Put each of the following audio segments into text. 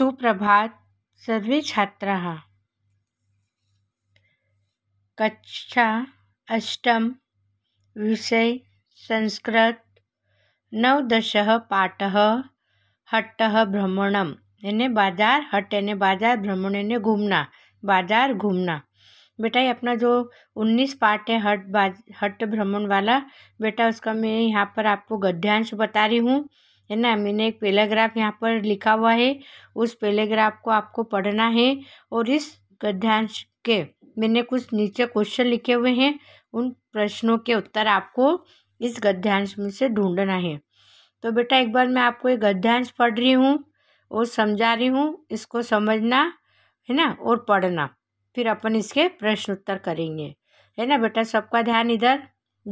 सुप्रभात सर्वे छात्र कक्षा अष्टम विषय संस्कृत नवदश पाठ हट्ट भ्रमणम यानि बाजार हट यानी बाजार भ्रमण यानी घूमना बाजार घूमना बेटा ये अपना जो उन्नीस पार्ट है हट बाज हट भ्रमण वाला बेटा उसका मैं यहाँ पर आपको गद्यांश बता रही हूँ है ना मैंने एक पैराग्राफ यहाँ पर लिखा हुआ है उस पैराग्राफ को आपको पढ़ना है और इस गद्यांश के मैंने कुछ नीचे क्वेश्चन लिखे हुए हैं उन प्रश्नों के उत्तर आपको इस गद्यांश में से ढूंढना है तो बेटा एक बार मैं आपको ये गद्यांश पढ़ रही हूँ और समझा रही हूँ इसको समझना है ना और पढ़ना फिर अपन इसके प्रश्न उत्तर करेंगे है ना बेटा सबका ध्यान इधर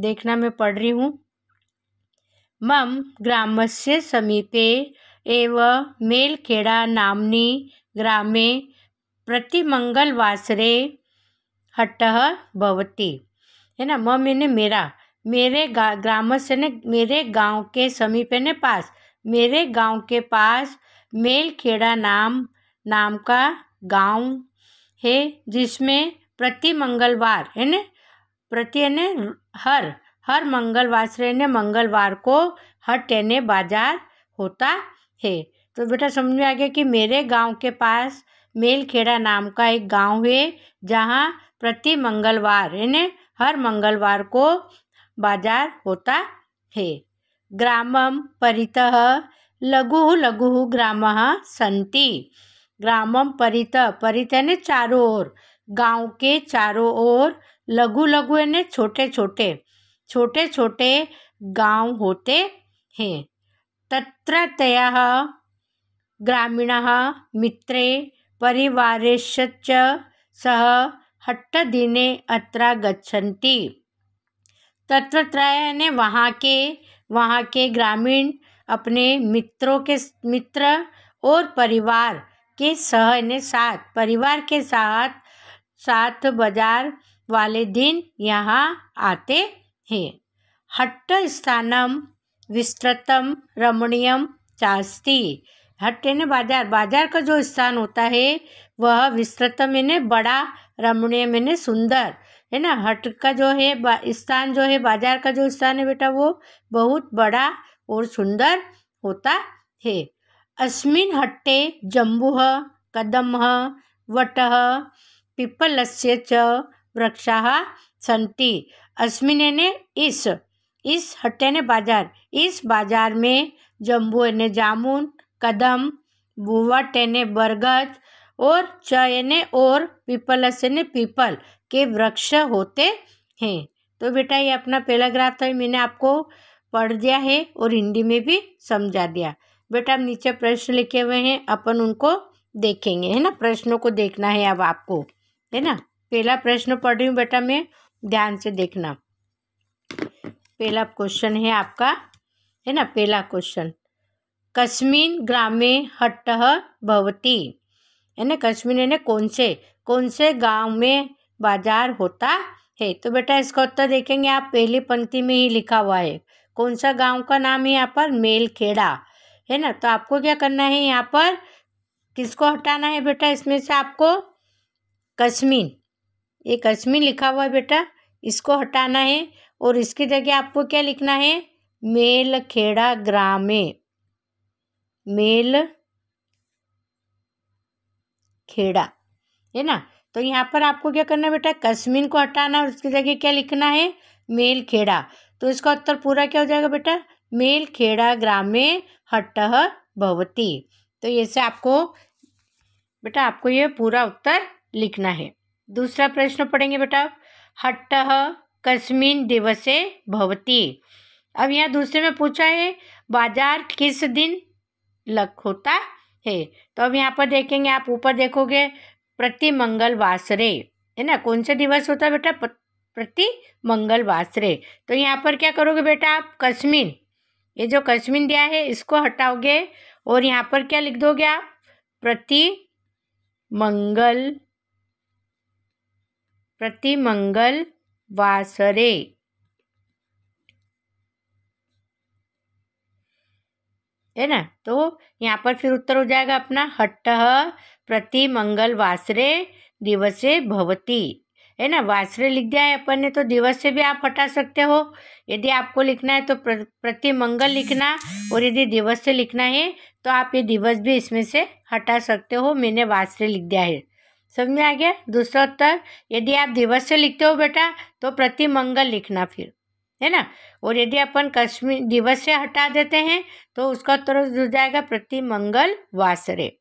देखना मैं पढ़ रही हूँ मम से समीपे एव मेलखेड़ा नाम्नि ग्रामे मंगलवासरे हट बवती है ना मम इन मेरा मेरे ग्राम से ने मेरे गांव के समीपे ने पास मेरे गांव के पास मेलखेड़ा नाम नाम का गांव है जिसमें प्रति मंगलवार है ना प्रति यानी हर हर मंगलवार श्रेण्य मंगलवार को हर टेने बाजार होता है तो बेटा समझ में आ गया कि मेरे गांव के पास मेलखेड़ा नाम का एक गांव है जहां प्रति मंगलवार यानी हर मंगलवार को बाजार होता है ग्रामम परितः लघु लघु ग्राम संति ग्रामम परित परित यानी चारों ओर गांव के चारों ओर लघु लघु यानी छोटे छोटे छोटे छोटे गांव होते हैं तत्र ग्रामीण मित्रे परिवार सह दिने अत्र गच्छन्ति तत्र ने वहाँ के वहाँ के ग्रामीण अपने मित्रों के मित्र और परिवार के सह ने साथ परिवार के साथ साथ बाजार वाले दिन यहाँ आते है स्थान विस्तृतम रमणीयम चास्ती हट्ट यानी बाजार बाजार का जो स्थान होता है वह विस्तृतम यानी बड़ा रमणीय यानी सुंदर है ना हट का जो है स्थान जो है बाजार का जो स्थान है बेटा वो बहुत बड़ा और सुंदर होता है अस्मिन हट्टे जम्बू कदम वट से च वृक्षा सन्ति ने इस इस ने बाजार इस बाजार में जम्बू ने जामुन कदम बुवटे ने बरगद और ने और पीपलस ने पीपल के वृक्ष होते हैं तो बेटा ये अपना पहला ग्राफ था तो मैंने आपको पढ़ दिया है और हिंदी में भी समझा दिया बेटा आप नीचे प्रश्न लिखे हुए हैं अपन उनको देखेंगे है ना प्रश्नों को देखना है अब आपको है ना पहला प्रश्न पढ़ रही हूँ बेटा मैं ध्यान से देखना पहला क्वेश्चन है आपका है ना पहला क्वेश्चन कश्मीन ग्रामे हट्ट भवती है ना है ना कौन से कौन से गांव में बाजार होता है तो बेटा इसका उत्तर देखेंगे आप पहली पंक्ति में ही लिखा हुआ है कौन सा गांव का नाम है यहाँ पर मेलखेड़ा है ना तो आपको क्या करना है यहाँ पर किसको हटाना है बेटा इसमें से आपको कश्मीन ये कश्मीर लिखा हुआ है बेटा इसको हटाना है और इसकी जगह आपको क्या लिखना है मेल खेड़ा ग्रामे मेल खेड़ा है ना तो यहाँ पर आपको क्या करना है बेटा कश्मीर को हटाना और उसकी जगह क्या लिखना है मेल खेड़ा तो इसका उत्तर पूरा क्या हो जाएगा बेटा मेल खेड़ा ग्रामे हट भवती तो ये से आपको बेटा आपको ये पूरा उत्तर लिखना है दूसरा प्रश्न पढ़ेंगे बेटा हट्ट कस्मिन दिवसे भवती अब यहाँ दूसरे में पूछा है बाजार किस दिन लग होता है तो अब यहाँ पर देखेंगे आप ऊपर देखोगे प्रति मंगल वासरे है ना कौन सा दिवस होता है बेटा प्रति मंगल वासरे तो यहाँ पर क्या करोगे बेटा आप कस्मिन ये जो कस्मिन दिया है इसको हटाओगे और यहाँ पर क्या लिख दोगे आप प्रति मंगल प्रति मंगल वासरे है ना तो यहाँ पर फिर उत्तर हो जाएगा अपना हट्ट प्रति मंगल वासरे दिवसे भवती है ना वासरे लिख दिया है अपन ने तो दिवस से भी आप हटा सकते हो यदि आपको लिखना है तो प्र, प्रति मंगल लिखना और यदि दिवस से लिखना है तो आप ये दिवस भी इसमें से हटा सकते हो मैंने वासरे लिख दिया है समझ में आ गया दूसरा उत्तर यदि आप दिवस से लिखते हो बेटा तो प्रति मंगल लिखना फिर है ना और यदि अपन कश्मीर दिवस से हटा देते हैं तो उसका उत्तर जुड़ जाएगा प्रति मंगल वासरे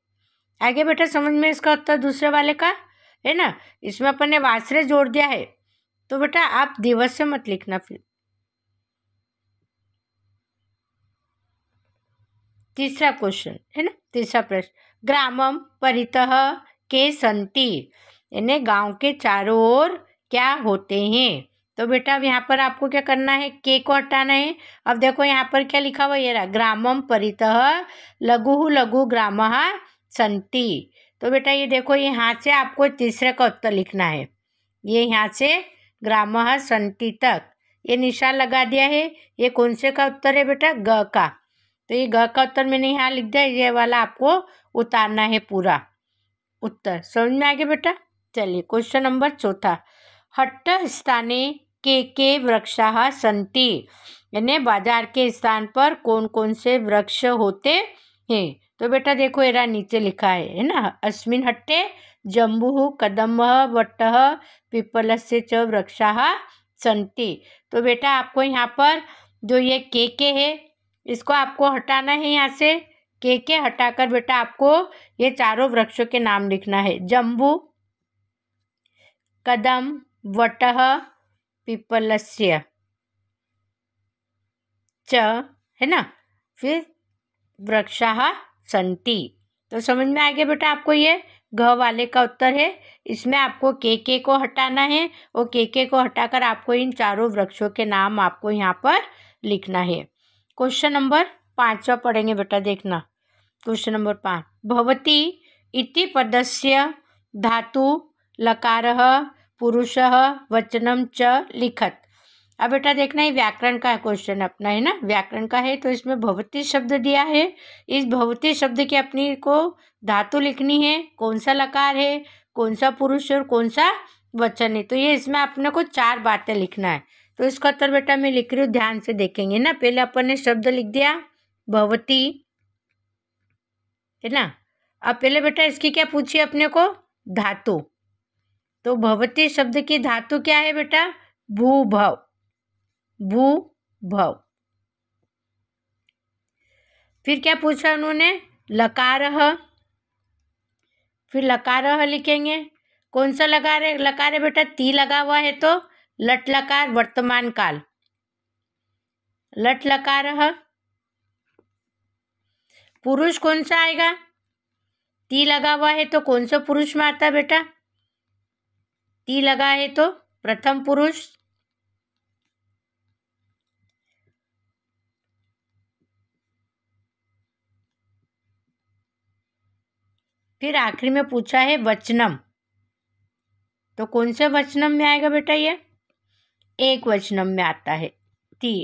आगे बेटा समझ में इसका उत्तर दूसरे वाले का है ना इसमें अपन ने वासरे जोड़ दिया है तो बेटा आप दिवस से मत लिखना फिर तीसरा क्वेश्चन है ना तीसरा प्रश्न ग्रामम परितः के संती यानी गांव के चारों ओर क्या होते हैं तो बेटा अब यहाँ पर आपको क्या करना है के को हटाना है अब देखो यहाँ पर क्या लिखा हुआ ये रहा ग्रामम परितः लघु लघु ग्राम संति तो बेटा ये देखो यहाँ से आपको तीसरे का उत्तर लिखना है ये यहाँ से ग्राम संति तक ये निशान लगा दिया है ये कौन से का उत्तर है बेटा ग का तो ये ग का उत्तर मैंने यहाँ लिख दिया ये वाला आपको उतारना है पूरा उत्तर समझ में आ गया बेटा चलिए क्वेश्चन नंबर चौथा हट्ट स्थाने के के वृक्षा संति यानी बाजार के स्थान पर कौन कौन से वृक्ष होते हैं तो बेटा देखो एरा नीचे लिखा है है ना अस्मिन हट्टे जम्बू कदम वट्ट पिपल से च वृक्षा संति तो बेटा आपको यहाँ पर जो ये के के है इसको आपको हटाना है यहाँ से के के हटाकर बेटा आपको ये चारों वृक्षों के नाम लिखना है जम्बू कदम वटह पिपलस्य च है ना फिर वृक्षा संति तो समझ में आ गया बेटा आपको ये घ वाले का उत्तर है इसमें आपको के के को हटाना है और के के को हटाकर आपको इन चारों वृक्षों के नाम आपको यहाँ पर लिखना है क्वेश्चन नंबर पांचवा पढ़ेंगे बेटा देखना क्वेश्चन नंबर पाँच भवती इति पदस्य धातु लकार पुरुष वचनम च लिखत अब बेटा देखना है व्याकरण का क्वेश्चन अपना है ना व्याकरण का है तो इसमें भवती शब्द दिया है इस भवती शब्द की अपनी को धातु लिखनी है कौन सा लकार है कौन सा पुरुष और कौन सा वचन है तो ये इसमें अपने को चार बातें लिखना है तो इसका उत्तर बेटा मैं लिख रही हूँ ध्यान से देखेंगे ना पहले अपन ने शब्द लिख दिया भवती है ना अब पहले बेटा इसकी क्या पूछिए अपने को धातु तो भवती शब्द की धातु क्या है बेटा भू भव भू भव फिर क्या पूछा उन्होंने लकार फिर लकार लिखेंगे कौन सा लगा रहे लकार है बेटा ती लगा हुआ है तो लट लकार वर्तमान काल लट लकार पुरुष कौन सा आएगा ती लगा हुआ है तो कौन सा पुरुष में आता बेटा ती लगा है तो प्रथम पुरुष फिर आखिरी में पूछा है वचनम तो कौन से वचनम में आएगा बेटा ये एक वचनम में आता है ती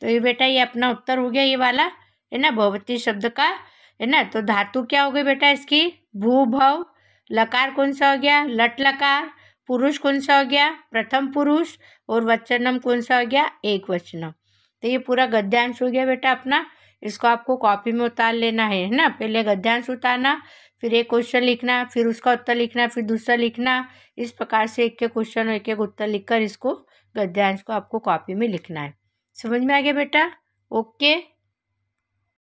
तो ये बेटा ये अपना उत्तर हो गया ये वाला है ना भगवती शब्द का है ना तो धातु क्या हो गई बेटा इसकी भू भव लकार कौन सा हो गया लट लकार पुरुष कौन सा हो गया प्रथम पुरुष और वचनम कौन सा हो गया एक वचनम तो ये पूरा गद्यांश हो गया बेटा अपना इसको आपको कॉपी में उतार लेना है है ना पहले गद्यांश उतारना फिर एक क्वेश्चन लिखना फिर उसका उत्तर लिखना फिर दूसरा लिखना इस प्रकार से एक एक क्वेश्चन और एक एक उत्तर लिखकर इसको गद्यांश को आपको कॉपी में लिखना है समझ में आ गया बेटा ओके